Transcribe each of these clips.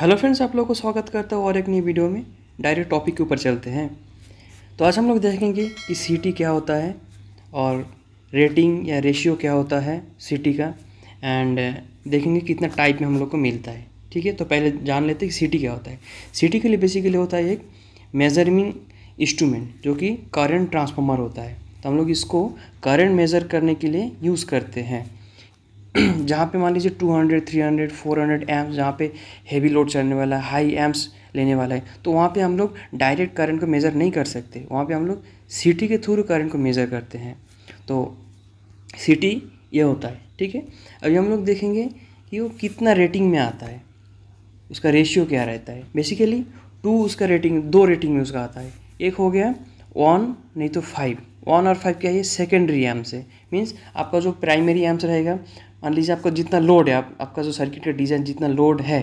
hello friends आप लोगों को स्वागत करता हूँ और एक नई वीडियो में डायरेक्ट टॉपिक के ऊपर चलते हैं तो आज हम लोग देखेंगे कि सी क्या होता है और रेटिंग या रेशियो क्या होता है सी का एंड देखेंगे कितना टाइप में हम लोग को मिलता है ठीक है तो पहले जान लेते हैं कि सी क्या होता है सी के लिए बेसिकली होता है एक मेजरमिंग इंस्ट्रूमेंट जो कि करंट ट्रांसफार्मर होता है तो हम लोग इसको करंट मेज़र करने के लिए यूज़ करते हैं जहाँ पे मान लीजिए two hundred three hundred four hundred amps जहाँ पे हेवी लोड चलने वाला है हाई एम्स लेने वाला है तो वहाँ पे हम लोग डायरेक्ट करंट को मेज़र नहीं कर सकते वहाँ पे हम लोग सिटी के थ्रू करंट को मेज़र करते हैं तो सिटी ये होता है ठीक है अभी हम लोग देखेंगे कि वो कितना रेटिंग में आता है उसका रेशियो क्या रहता है बेसिकली टू उसका रेटिंग दो रेटिंग में उसका आता है एक हो गया वन नहीं तो फाइव वन और फाइव क्या है सेकेंडरी एम्स है मीन्स आपका जो प्राइमरी एम्स रहेगा मान लीजिए आपका जितना लोड है आप, आपका जो सर्किट का डिजाइन जितना लोड है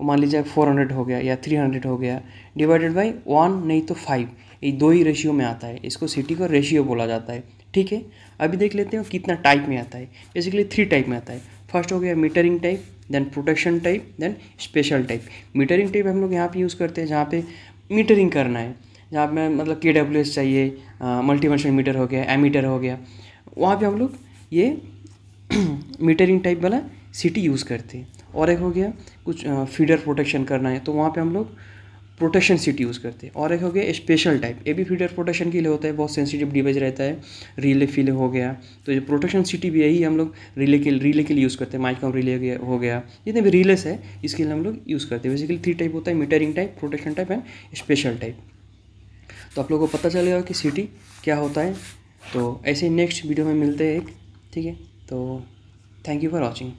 वो मान लीजिए फोर हंड्रेड हो गया या थ्री हंड्रेड हो गया डिवाइडेड बाई वन नहीं तो फाइव ये दो ही रेशियो में आता है इसको सिटी का रेशियो बोला जाता है ठीक है अभी देख लेते हैं कितना टाइप में आता है बेसिकली थ्री टाइप में आता है फर्स्ट हो गया metering type then protection type then special type metering type हम लोग यहाँ पे यूज़ करते हैं जहाँ पे मीटरिंग करना है जहाँ पे मतलब के डब्ल्यू एस चाहिए मल्टीफंक्शन मीटर हो गया एमीटर हो गया वहाँ पे हम लोग ये मीटरिंग टाइप वाला सिटी यूज़ करते हैं और एक हो गया कुछ फीडर प्रोटेक्शन करना है तो वहाँ पे हम लोग प्रोटेक्शन सीट यूज़ करते हैं और एक हो गया स्पेशल टाइप ये भी फीडर प्रोटेक्शन के लिए होता है बहुत सेंसिटिव डिवाइस रहता है रिले फिले हो गया तो ये प्रोटेक्शन सिटी भी यही हम लोग रिले के रिले के लिए यूज़ करते हैं माइकॉम रिले हो गया जितने भी रिलेस है इसके लिए हम लोग यूज़ करते हैं बेसिकली थ्री टाइप होता है metering type protection type and special type तो आप लोगों को पता चलेगा कि सिटी क्या होता है तो ऐसे नेक्स्ट वीडियो में मिलते हैं एक ठीक है तो थैंक यू फॉर वॉचिंग